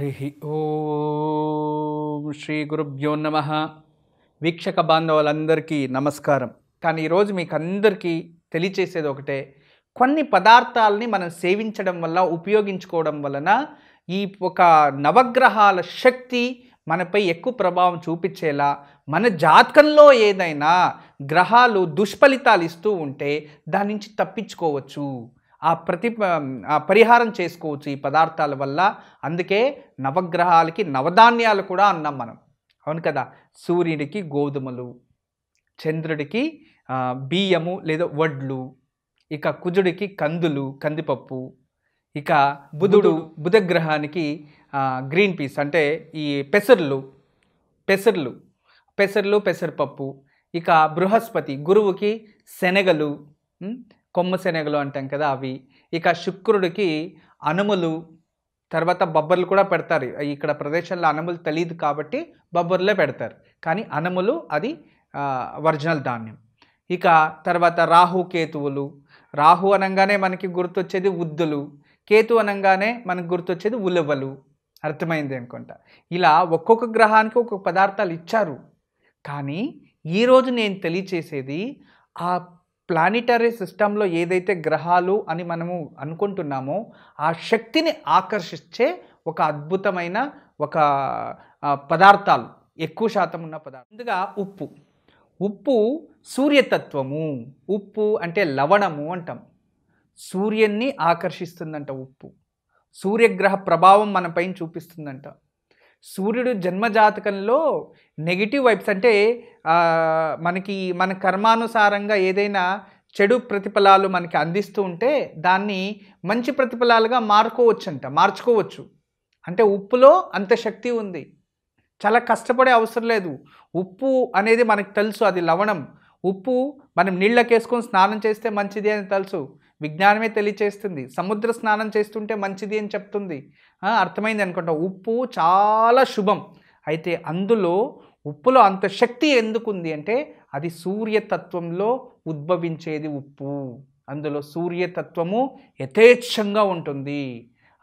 హరి ఓ శ్రీ గురుభ్యో నమ వీక్షక బాంధవులందరికీ నమస్కారం కానీ ఈరోజు మీకు అందరికీ తెలియచేసేది ఒకటే కొన్ని పదార్థాలని మనం సేవించడం వల్ల ఉపయోగించుకోవడం వలన ఈ ఒక నవగ్రహాల శక్తి మనపై ఎక్కువ ప్రభావం చూపించేలా మన జాతకంలో ఏదైనా గ్రహాలు దుష్ఫలితాలు ఇస్తూ ఉంటే దాని నుంచి తప్పించుకోవచ్చు ఆ ప్రతి పరిహారం చేసుకోవచ్చు ఈ పదార్థాల వల్ల అందుకే నవగ్రహాలకి నవధాన్యాలు కూడా అన్నాం మనం అవును కదా సూర్యుడికి గోధుమలు చంద్రుడికి బియ్యము లేదా వడ్లు ఇక కుజుడికి కందులు కందిపప్పు ఇక బుధుడు బుధగ్రహానికి గ్రీన్ పీస్ అంటే ఈ పెసర్లు పెసర్లు పెసర్లు పెసరపప్పు ఇక బృహస్పతి గురువుకి శనగలు శనగలు అంటాం కదా అవి ఇక శుక్రుడికి అనుములు తర్వాత బొబ్బర్లు కూడా పెడతారు ఇక్కడ ప్రదేశంలో అనుములు తెలియదు కాబట్టి బొబ్బర్లే పెడతారు కానీ అనుములు అది ఒరిజినల్ ధాన్యం ఇక తర్వాత రాహు కేతువులు రాహు అనగానే మనకి గుర్తొచ్చేది ఉద్దులు కేతు అనగానే మనకు గుర్తొచ్చేది ఉలవలు అర్థమైంది అనుకుంటా ఇలా ఒక్కొక్క గ్రహానికి ఒక్కొక్క పదార్థాలు ఇచ్చారు కానీ ఈరోజు నేను తెలియచేసేది ఆ ప్లానిటరీ సిస్టంలో ఏదైతే గ్రహాలు అని మనము అనుకుంటున్నామో ఆ శక్తిని ఆకర్షించే ఒక అద్భుతమైన ఒక పదార్థాలు ఎక్కువ శాతం ఉన్న పదార్థం ముందుగా ఉప్పు ఉప్పు సూర్యతత్వము ఉప్పు అంటే లవణము అంటాం సూర్యన్ని ఆకర్షిస్తుందంట ఉప్పు సూర్యగ్రహ ప్రభావం మనపైన చూపిస్తుందంట సూర్యుడు జన్మజాతకంలో నెగిటివ్ వైబ్స్ అంటే మనకి మన కర్మానుసారంగా ఏదైనా చెడు ప్రతిఫలాలు మనకి అందిస్తూ ఉంటే దాన్ని మంచి ప్రతిఫలాలుగా మారుకోవచ్చు అంట మార్చుకోవచ్చు అంటే ఉప్పులో అంత శక్తి ఉంది చాలా కష్టపడే అవసరం లేదు ఉప్పు అనేది మనకు తెలుసు అది లవణం ఉప్పు మనం నీళ్ళకేసుకొని స్నానం చేస్తే మంచిది అని తెలుసు విజ్ఞానమే తెలియచేస్తుంది సముద్ర స్నానం చేస్తుంటే మంచిది అని చెప్తుంది అర్థమైంది అనుకుంటా ఉప్పు చాలా శుభం అయితే అందులో ఉప్పులో అంత శక్తి ఎందుకుంది అంటే అది సూర్యతత్వంలో ఉద్భవించేది ఉప్పు అందులో సూర్యతత్వము యథేచ్ఛంగా ఉంటుంది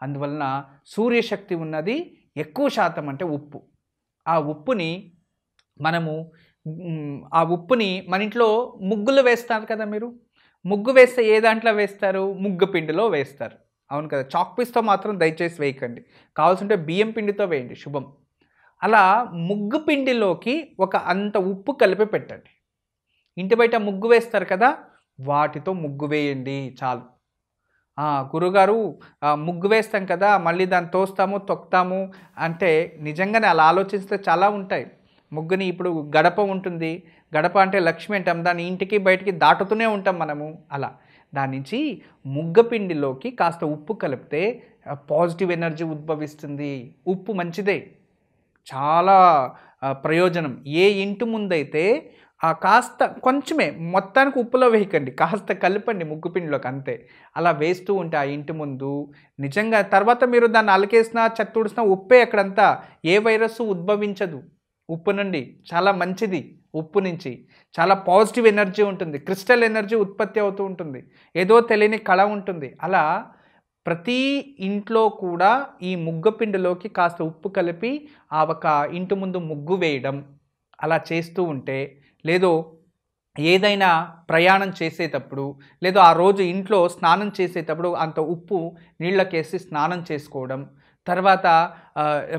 అందువలన సూర్యశక్తి ఉన్నది ఎక్కువ శాతం అంటే ఉప్పు ఆ ఉప్పుని మనము ఆ ఉప్పుని మన ఇంట్లో ముగ్గులు వేస్తారు కదా మీరు ముగ్గు వేస్తే ఏ దాంట్లో వేస్తారు ముగ్గు పిండిలో వేస్తారు అవును కదా చాక్ పీస్తో మాత్రం దయచేసి వేయకండి కావాల్సింటే బియ్యం పిండితో వేయండి శుభం అలా ముగ్గు పిండిలోకి ఒక అంత ఉప్పు కలిపి పెట్టండి ఇంటి బయట ముగ్గు వేస్తారు కదా వాటితో ముగ్గు వేయండి చాలు గురుగారు ముగ్గు వేస్తాం కదా మళ్ళీ దాన్ని తోస్తాము తొక్తాము అంటే నిజంగానే అలా ఆలోచిస్తే చాలా ఉంటాయి ముగ్గుని ఇప్పుడు గడప ఉంటుంది గడప అంటే లక్ష్మి అంటాం దాని ఇంటికి బయటికి దాటుతూనే ఉంటాం మనము అలా దాని నుంచి ముగ్గపిండిలోకి కాస్త ఉప్పు కలిపితే పాజిటివ్ ఎనర్జీ ఉద్భవిస్తుంది ఉప్పు మంచిదే చాలా ప్రయోజనం ఏ ఇంటి ముందైతే ఆ కాస్త కొంచెమే మొత్తానికి ఉప్పులో వేయకండి కాస్త కలపండి ముగ్గు పిండిలోకి అంతే అలా వేస్తూ ఉంటే ఆ ఇంటి ముందు నిజంగా తర్వాత మీరు దాన్ని అలకేసినా చెత్త ఉప్పే అక్కడంతా ఏ వైరస్ ఉద్భవించదు ఉప్పు నుండి చాలా మంచిది ఉప్పు నుంచి చాలా పాజిటివ్ ఎనర్జీ ఉంటుంది క్రిస్టల్ ఎనర్జీ ఉత్పత్తి అవుతూ ఉంటుంది ఏదో తెలియని కళ ఉంటుంది అలా ప్రతి ఇంట్లో కూడా ఈ పిండిలోకి కాస్త ఉప్పు కలిపి ఆ ఒక ఇంటి ముందు ముగ్గు వేయడం అలా చేస్తూ ఉంటే లేదో ఏదైనా ప్రయాణం చేసేటప్పుడు లేదా ఆ రోజు ఇంట్లో స్నానం చేసేటప్పుడు అంత ఉప్పు నీళ్ళకేసి స్నానం చేసుకోవడం తర్వాత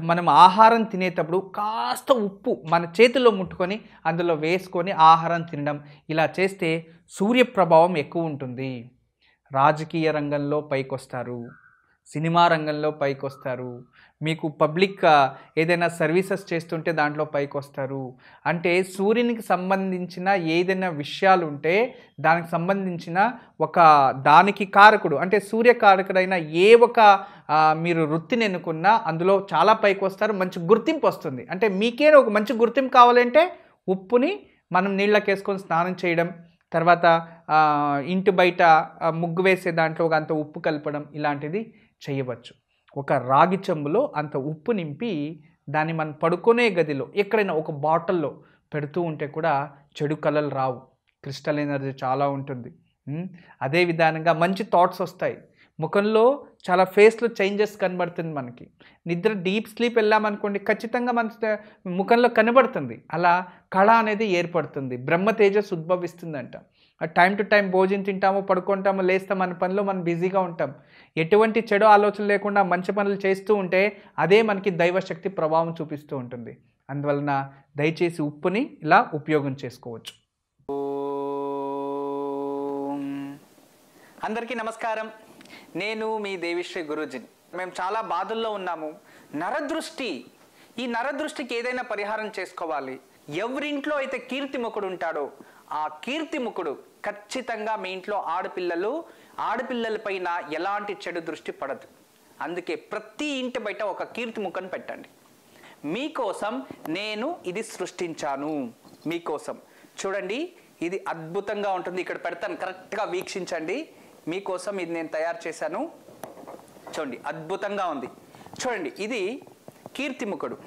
మనం ఆహారం తినేటప్పుడు కాస్త ఉప్పు మన చేతిలో ముట్టుకొని అందులో వేసుకొని ఆహారం తినడం ఇలా చేస్తే సూర్య ప్రభావం ఎక్కువ ఉంటుంది రాజకీయ రంగంలో పైకొస్తారు సినిమా రంగంలో పైకి వస్తారు మీకు పబ్లిక్ ఏదైనా సర్వీసెస్ చేస్తుంటే దాంట్లో పైకి వస్తారు అంటే సూర్యునికి సంబంధించిన ఏదైనా విషయాలు ఉంటే దానికి సంబంధించిన ఒక దానికి కారకుడు అంటే సూర్య కారకుడైన ఏ ఒక మీరు వృత్తిని ఎన్నుకున్నా అందులో చాలా పైకి వస్తారు మంచి గుర్తింపు వస్తుంది అంటే మీకే ఒక మంచి గుర్తింపు కావాలంటే ఉప్పుని మనం నీళ్ళకేసుకొని స్నానం చేయడం తర్వాత ఇంటి బయట ముగ్గు వేసే దాంట్లో అంత ఉప్పు కలపడం ఇలాంటిది చేయవచ్చు ఒక రాగి చెంబులో అంత ఉప్పు నింపి దాన్ని మనం పడుకునే గదిలో ఎక్కడైనా ఒక బాటిల్లో పెడుతూ ఉంటే కూడా చెడు కలలు రావు క్రిస్టల్ ఎనర్జీ చాలా ఉంటుంది అదే విధానంగా మంచి థాట్స్ వస్తాయి ముఖంలో చాలా ఫేస్లో చేంజెస్ కనబడుతుంది మనకి నిద్ర డీప్ స్లీప్ వెళ్ళామనుకోండి ఖచ్చితంగా మన ముఖంలో కనబడుతుంది అలా కళ అనేది ఏర్పడుతుంది బ్రహ్మ తేజస్ ఉద్భవిస్తుందంట టైం టు టైం భోజనం తింటాము పడుకుంటాము లేస్తాం మన పనిలో మనం బిజీగా ఉంటాం ఎటువంటి చెడు ఆలోచన లేకుండా మంచి పనులు చేస్తూ ఉంటే అదే మనకి దైవశక్తి ప్రభావం చూపిస్తూ ఉంటుంది అందువలన దయచేసి ఉప్పుని ఇలా ఉపయోగం చేసుకోవచ్చు అందరికీ నమస్కారం నేను మీ దేవిశ్రీ గురుజీ మేము చాలా బాధల్లో ఉన్నాము నరదృష్టి ఈ నరదృష్టికి ఏదైనా పరిహారం చేసుకోవాలి ఎవరింట్లో అయితే కీర్తిముఖుడు ఉంటాడో ఆ కీర్తిముఖుడు ఖచ్చితంగా మీ ఇంట్లో ఆడపిల్లలు ఆడపిల్లలపైన ఎలాంటి చెడు దృష్టి పడదు అందుకే ప్రతి ఇంటి బయట ఒక కీర్తిముఖను పెట్టండి మీకోసం నేను ఇది సృష్టించాను మీకోసం చూడండి ఇది అద్భుతంగా ఉంటుంది ఇక్కడ పెడతాను కరెక్ట్గా వీక్షించండి మీకోసం ఇది నేను తయారు చేశాను చూడండి అద్భుతంగా ఉంది చూడండి ఇది కీర్తిముఖుడు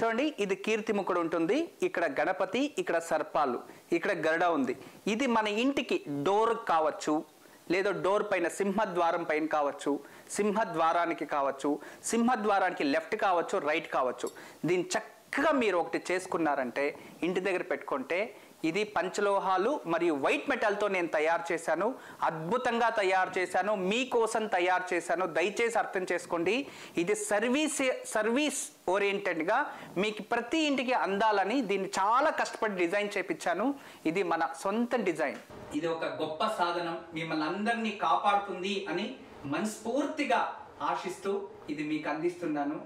చూడండి ఇది కీర్తి ముక్కడు ఉంటుంది ఇక్కడ గణపతి ఇక్కడ సర్పాలు ఇక్కడ గరుడ ఉంది ఇది మన ఇంటికి డోర్ కావచ్చు లేదా డోర్ పైన సింహద్వారం పైన కావచ్చు సింహద్వారానికి కావచ్చు సింహద్వారానికి లెఫ్ట్ కావచ్చు రైట్ కావచ్చు దీన్ని చక్కగా మీరు ఒకటి చేసుకున్నారంటే ఇంటి దగ్గర పెట్టుకుంటే ఇది పంచలోహాలు మరియు వైట్ మెటల్తో నేను తయారు చేశాను అద్భుతంగా తయారు చేశాను మీకోసం తయారు చేశాను దయచేసి అర్థం చేసుకోండి ఇది సర్వీస్ సర్వీస్ ఓరియంటెడ్గా మీకు ప్రతి ఇంటికి అందాలని దీన్ని చాలా కష్టపడి డిజైన్ చేపించాను ఇది మన సొంత డిజైన్ ఇది ఒక గొప్ప సాధనం మిమ్మల్ని అందరినీ కాపాడుతుంది అని మనస్ఫూర్తిగా ఆశిస్తూ ఇది మీకు అందిస్తున్నాను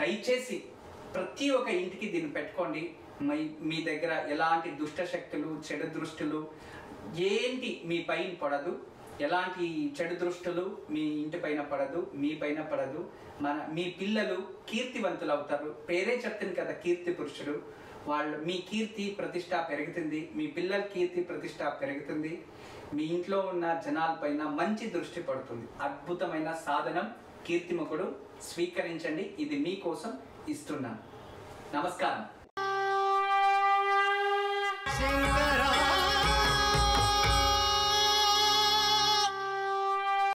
దయచేసి ప్రతి ఒక్క ఇంటికి దీన్ని పెట్టుకోండి మీ మీ దగ్గర ఎలాంటి దుష్ట శక్తులు చెడు దృష్టులు ఏంటి మీ పైన పడదు ఎలాంటి చెడు దృష్టులు మీ ఇంటి పైన పడదు మీ పైన పడదు మన మీ పిల్లలు కీర్తివంతులు అవుతారు పేరే చెప్తుంది కదా కీర్తి పురుషుడు వాళ్ళు మీ కీర్తి ప్రతిష్ట పెరుగుతుంది మీ పిల్లల కీర్తి ప్రతిష్ట పెరుగుతుంది మీ ఇంట్లో ఉన్న జనాలపైన మంచి దృష్టి పడుతుంది అద్భుతమైన సాధనం కీర్తిముఖుడు స్వీకరించండి ఇది మీకోసం ఇస్తున్నాను నమస్కారం Sing